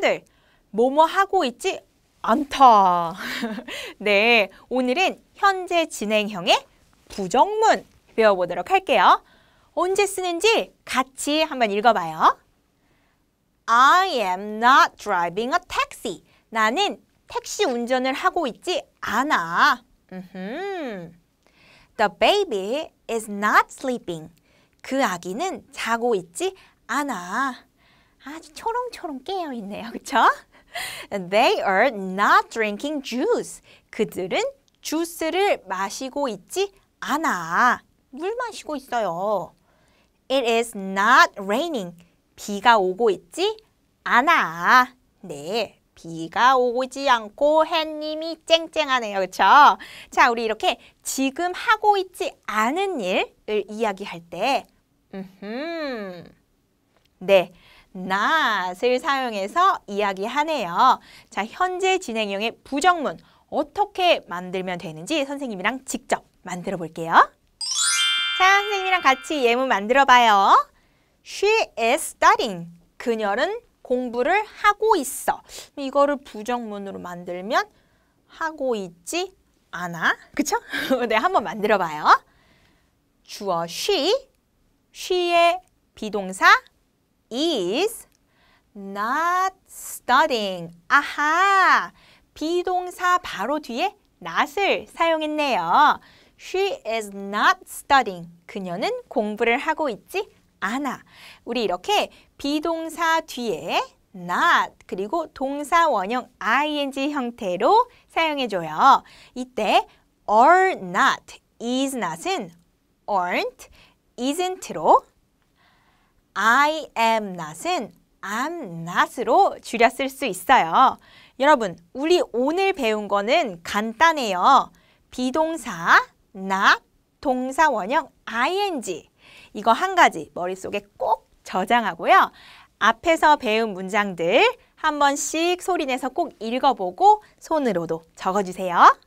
친구들 뭐 뭐 하고 있지 않다. 네, 오늘은 현재 진행형의 부정문 배워보도록 할게요. 언제 쓰는지 같이 한번 읽어봐요. I am not driving a taxi. 나는 택시 운전을 하고 있지 않아. The baby is not sleeping. 그 아기는 자고 있지 않아. 아주 초롱초롱 깨어 있네요. 그렇죠? They are not drinking juice. 그들은 주스를 마시고 있지 않아. 물 마시고 있어요. It is not raining. 비가 오고 있지 않아. 네, 비가 오지 않고 햇님이 쨍쨍하네요. 그렇죠? 자, 우리 이렇게 지금 하고 있지 않은 일을 이야기할 때 음흠, 네, not을 사용해서 이야기하네요. 자, 현재 진행형의 부정문 어떻게 만들면 되는지 선생님이랑 직접 만들어 볼게요. 자, 선생님이랑 같이 예문 만들어 봐요. She is studying. 그녀는 공부를 하고 있어. 이거를 부정문으로 만들면 하고 있지 않아. 그쵸? 네, 한번 만들어 봐요. 주어 she, she의 비동사 is not studying. 아하! 비동사 바로 뒤에 not을 사용했네요. She is not studying. 그녀는 공부를 하고 있지 않아. 우리 이렇게 비동사 뒤에 not 그리고 동사 원형 ing 형태로 사용해줘요. 이때 are not, is not은 aren't, isn't로 I am not은 I'm not으로 줄여 쓸수 있어요. 여러분, 우리 오늘 배운 거는 간단해요. 비동사, not, 동사 원형 ing. 이거 한 가지 머릿속에 꼭 저장하고요. 앞에서 배운 문장들 한 번씩 소리내서 꼭 읽어보고 손으로도 적어주세요.